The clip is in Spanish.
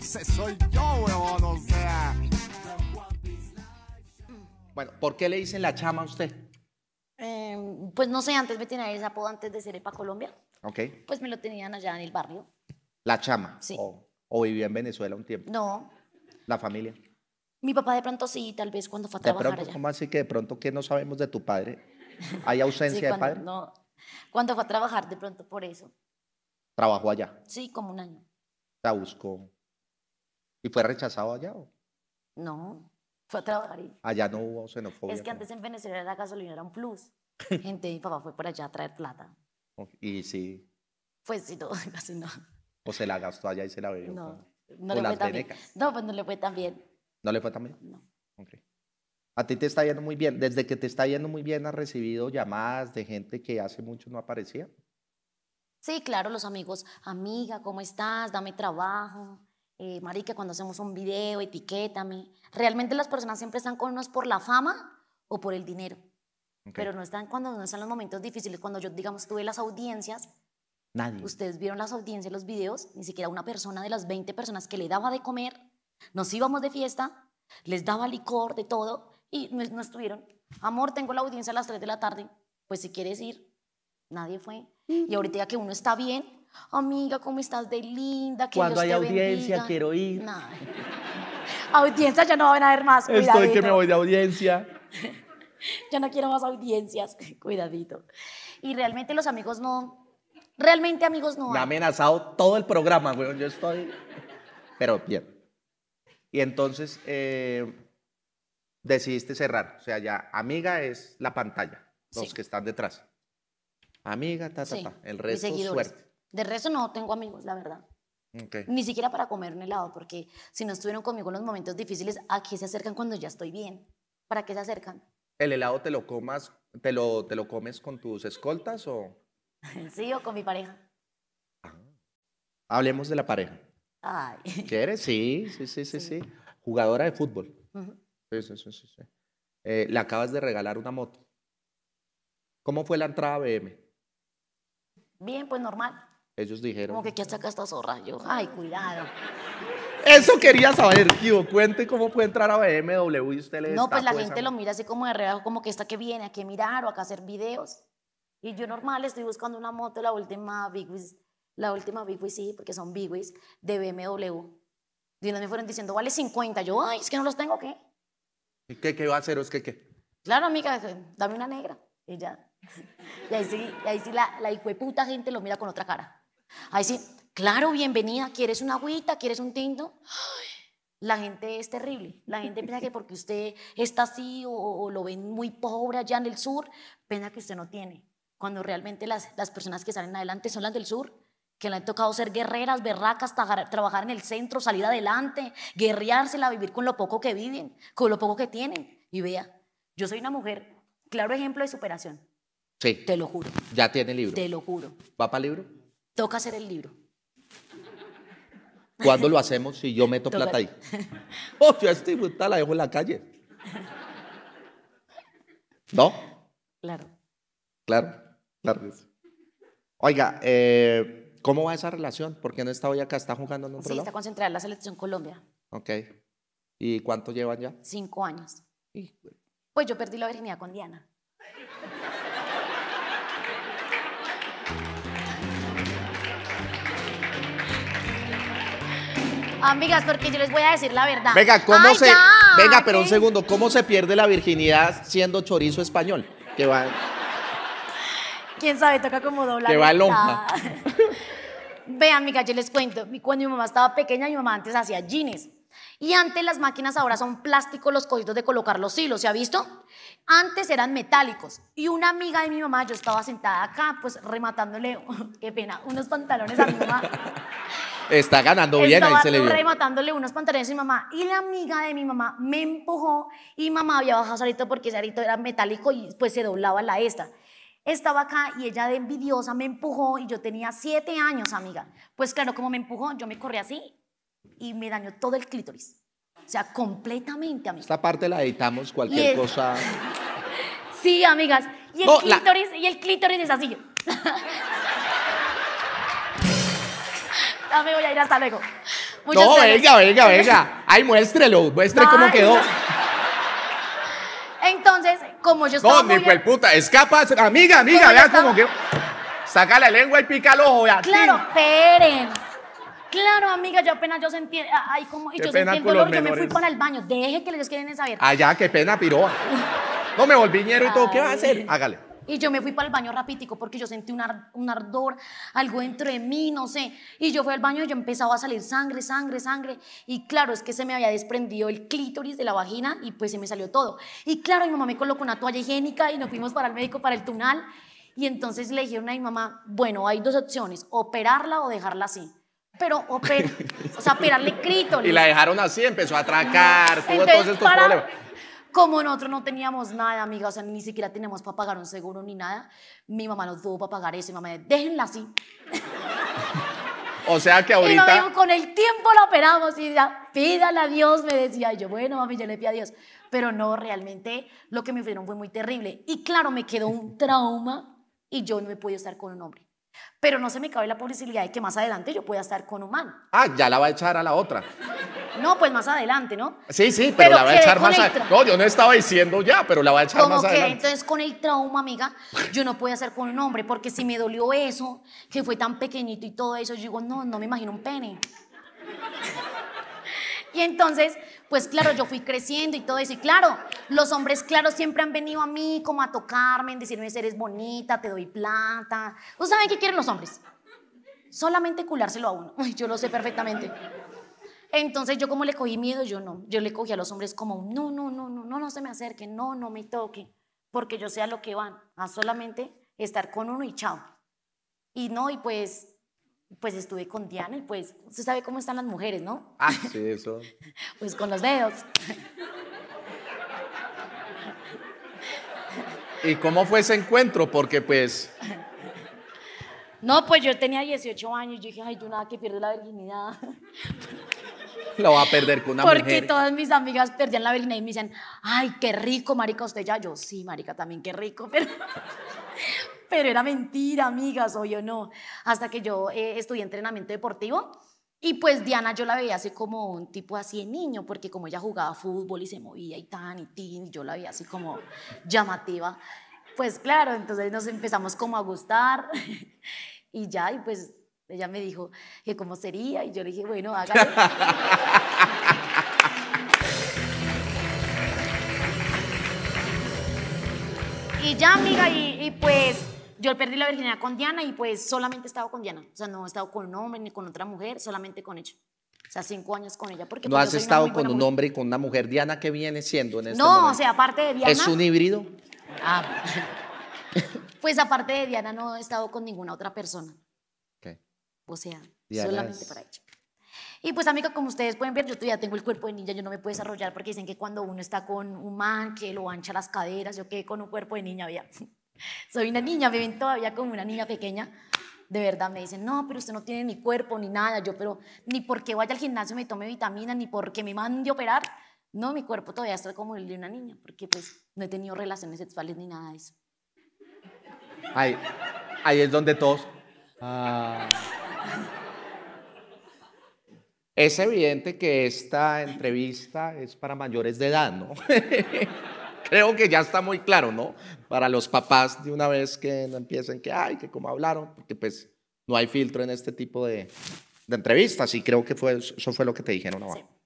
Ese soy yo, huevón, o sea. Bueno, ¿por qué le dicen la chama a usted? Em, pues no sé, antes me tenía ese apodo antes de ser para Colombia. Ok. Pues me lo tenían allá en el barrio. La chama. Sí. O, vivía en Venezuela un tiempo. No. La familia. Mi papá de pronto sí, tal vez cuando fue a trabajar de pronto, ¿Cómo así que de pronto qué no sabemos de tu padre? ¿Hay ausencia de padre? No. Cuando fue a trabajar, de pronto por eso. ¿Trabajó allá? Sí, como un año la buscó. ¿Y fue rechazado allá? ¿o? No, fue a trabajar. Y... Allá no hubo xenofobia. Es que antes en Venezuela la gasolina era un plus. Gente, mi papá fue por allá a traer plata. Y sí. Pues sí, no, casi no. O se la gastó allá y se la bebió. No, no le fue tan No, pues no le fue tan bien. ¿No le fue tan bien? No. A ti te está yendo muy bien. Desde que te está yendo muy bien, ¿has recibido llamadas de gente que hace mucho no aparecía? Sí, claro, los amigos, amiga, ¿cómo estás? Dame trabajo. Eh, marica, cuando hacemos un video, etiquétame. Realmente las personas siempre están con por la fama o por el dinero. Pero no están cuando no están los momentos difíciles. Cuando yo, digamos, tuve las audiencias, Nadie. Ustedes vieron las audiencias, los videos, ni siquiera una persona de las 20 personas que le daba de comer, nos íbamos de fiesta, les daba licor, de todo, y no, no estuvieron. Amor, tengo la audiencia a las 3 de la tarde, pues si quieres ir, nadie fue. Y ahorita que uno está bien, amiga, ¿cómo estás de linda? Que Cuando hay audiencia, quiero ir. audiencia ya no van a haber más. Cuidadito. Estoy que me voy de audiencia. ya no quiero más audiencias. Cuidadito. Y realmente los amigos no. Realmente amigos no. Me ha amenazado todo el programa, güey. Yo estoy. Pero bien. Y entonces eh, decidiste cerrar. O sea, ya amiga es la pantalla, los que están detrás amiga, ta, ta, ta. El resto, suerte. De resto no tengo amigos, la verdad. Ni siquiera para comer un helado, porque si no estuvieron conmigo en los momentos difíciles, ¿a qué se acercan cuando ya estoy bien? ¿Para qué se acercan? ¿El helado te lo comas, te lo, te lo comes con tus escoltas o...? sí, o con mi pareja. Ah. Hablemos de la pareja. Ay. ¿Quieres? Sí, sí, sí, sí, sí. Jugadora de fútbol. Sí, sí, sí, eh, le acabas de regalar una moto. ¿Cómo fue la entrada a BM? Bien, pues normal. Ellos dijeron. Como que hasta acá esta zorra? Yo, ay, cuidado. Eso quería saber, tío. Cuente cómo puede entrar a BMW y usted le No, pues la gente lo mira así como de rebajo, como que esta que viene a qué mirar o acá a hacer videos. Y yo normal estoy buscando una moto, la última Big la última Big sí, porque son Big de BMW. Y unos me fueron diciendo, vale 50. Yo, ay, es que no los tengo, ¿qué? ¿Qué, qué va a hacer? ¿Es que qué? Claro, amiga, dame una negra. Y ya. Y ahí sí, ahí sí la, la hijueputa gente lo mira con otra cara. Ahí sí, claro, bienvenida, ¿quieres una agüita? ¿Quieres un tinto? La gente es terrible. La gente piensa que porque usted está así o, lo ven muy pobre allá en el sur, pena que usted no tiene. Cuando realmente las, las personas que salen adelante son las del sur, que le han tocado ser guerreras, berracas, trabajar en el centro, salir adelante, guerreársela, vivir con lo poco que viven, con lo poco que tienen. Y vea, yo soy una mujer, claro ejemplo de superación. Sí. Te lo juro. Ya tiene libro. Te lo juro. ¿Va para libro? Toca hacer el libro. ¿Cuándo lo hacemos si yo meto plata ahí? Oh, yo estoy brutal, la dejo en la calle. ¿No? Claro. Claro, claro. Oiga, eh, ¿cómo va esa relación? ¿Por qué no está hoy acá? ¿Está jugando en otro Sí, está concentrada en la selección Colombia. Ok. ¿Y cuánto llevan ya? Cinco años. Pues yo perdí la virginidad con Diana. Amigas, porque yo les voy a decir la verdad. Venga, ¿cómo se. venga, pero un segundo, ¿cómo se pierde la virginidad siendo chorizo español? Que va. Quién sabe, toca como doblar. Que va lonja. Vean, amigas, yo les cuento. Cuando mi mamá estaba pequeña, mi mamá antes hacía jeans. Y antes las máquinas ahora son plásticos los cojitos de colocar los hilos, ¿se ha visto? Antes eran metálicos. Y una amiga de mi mamá, yo estaba sentada acá, pues rematándole, qué pena, unos pantalones a mi mamá. Está ganando bien, se le rematándole unos pantalones a mi mamá. Y la amiga de mi mamá me empujó y mamá había bajado arito porque ese arito era metálico y pues se doblaba la esta estaba acá y ella de envidiosa me empujó y yo tenía siete años, amiga. Pues claro, como me empujó, yo me corrí así y me dañó todo el clítoris. O sea, completamente, amiga. Esta parte la editamos, cualquier cosa. Sí, amigas. Y el, clítoris, y el clítoris es así. ya me voy a ir hasta luego. no, venga, venga, venga. Ay, muéstrelo, muestre cómo quedó. Entonces, como yo estaba. No, mi puta, escapa. Amiga, amiga, vea cómo quedó. Saca la lengua y pica el ojo. Ya. Claro, esperen. Claro, amiga, yo apenas yo sentí, ah, ay, como, yo sentí el dolor yo me fui para el baño. Deje que ellos quieren saber. Allá, qué pena, piroa. No me volví ñero y todo, ¿qué va a hacer? Hágale. Y yo me fui para el baño rapidito porque yo sentí un, ardor, algo dentro de mí, no sé. Y yo fui al baño y yo empezaba a salir sangre, sangre, sangre. Y claro, es que se me había desprendido el clítoris de la vagina y pues se me salió todo. Y claro, mi mamá me colocó una toalla higiénica y nos fuimos para el médico para el tunal. Y entonces le dijeron a mi mamá, bueno, hay dos opciones, operarla o dejarla así pero o sea, operarle crítico. Y la dejaron así, empezó a atracar, tuvo todos estos problemas. Como nosotros no teníamos nada, amiga, o sea, ni siquiera teníamos para pagar un seguro ni nada, mi mamá nos tuvo para pagar eso y mamá, déjenla así. O sea que ahorita... Y con el tiempo la operamos y ya, pídala a Dios, me decía. yo, bueno, mami, yo le pido a Dios. Pero no, realmente lo que me ofrecieron fue muy terrible. Y claro, me quedó un trauma y yo no he podido estar con un hombre. Pero no se me cabe la publicidad de que más adelante yo pueda estar con un man. Ah, ya la va a echar a la otra. No, pues más adelante, ¿no? Sí, sí, pero, la va a echar más adelante. No, yo no estaba diciendo ya, pero la va a echar más que, Entonces, con el trauma, amiga, yo no puedo hacer con un hombre, porque si me dolió eso, que fue tan pequeñito y todo eso, yo digo, no, no me imagino un pene. Y entonces, pues claro, yo fui creciendo y todo eso. Y claro, los hombres, claro, siempre han venido a mí como a tocarme, en decirme, eres bonita, te doy plata. ¿Ustedes saben qué quieren los hombres? Solamente culárselo a uno. yo lo sé perfectamente. Entonces yo como le cogí miedo, yo no. Yo le cogí a los hombres como, no, no, no, no, no, no se me acerque, no, no me toque, Porque yo sé a lo que van, a solamente estar con uno y chao. Y no, y pues pues estuve con Diana y pues usted sabe cómo están las mujeres, ¿no? Ah, sí, eso. pues con los dedos. ¿Y cómo fue ese encuentro? Porque pues... No, pues yo tenía 18 años, yo dije, ay, yo nada que pierdo la virginidad. Lo va a perder con una Porque mujer. Porque todas mis amigas perdían la virginidad y me dicen, ay, qué rico, marica, usted ya. Yo, sí, marica, también qué rico, pero pero era mentira, amigas, yo no. Hasta que yo eh, estudié entrenamiento deportivo y pues Diana yo la veía así como un tipo así de niño, porque como ella jugaba fútbol y se movía y tan y tin, yo la veía así como llamativa. Pues claro, entonces nos empezamos como a gustar y ya, y pues ella me dijo que cómo sería y yo le dije, bueno, hágalo. y ya, amiga, y pues yo perdí la virginidad con Diana y pues solamente he estado con Diana. O sea, no he estado con un hombre ni con otra mujer, solamente con ella. O sea, cinco años con ella. Porque, ¿No pues, has estado con un hombre y con una mujer? Diana, ¿qué viene siendo en este no, momento? o sea, aparte de Diana. ¿Es un híbrido? Ah. pues aparte de Diana, no he estado con ninguna otra persona. ¿Qué? O sea, solamente para ella. Y pues, amiga, como ustedes pueden ver, yo todavía tengo el cuerpo de niña, yo no me puedo desarrollar porque dicen que cuando uno está con un man que lo ancha las caderas, yo quedé con un cuerpo de niña, había. Soy una niña, me ven todavía como una niña pequeña. De verdad, me dicen, no, pero usted no tiene ni cuerpo ni nada. Yo, pero ni porque vaya al gimnasio me tome vitaminas, ni porque me mande a operar. No, mi cuerpo todavía está como el de una niña, porque pues no he tenido relaciones sexuales ni nada de eso. Ahí, es donde todos... Ah. Es evidente que esta entrevista es para mayores de edad, ¿no? creo que ya está muy claro, ¿no? Para los papás de una vez que empiecen que, ay, que como hablaron, porque pues no hay filtro en este tipo de, de entrevistas y creo que fue, eso fue lo que te dijeron abajo.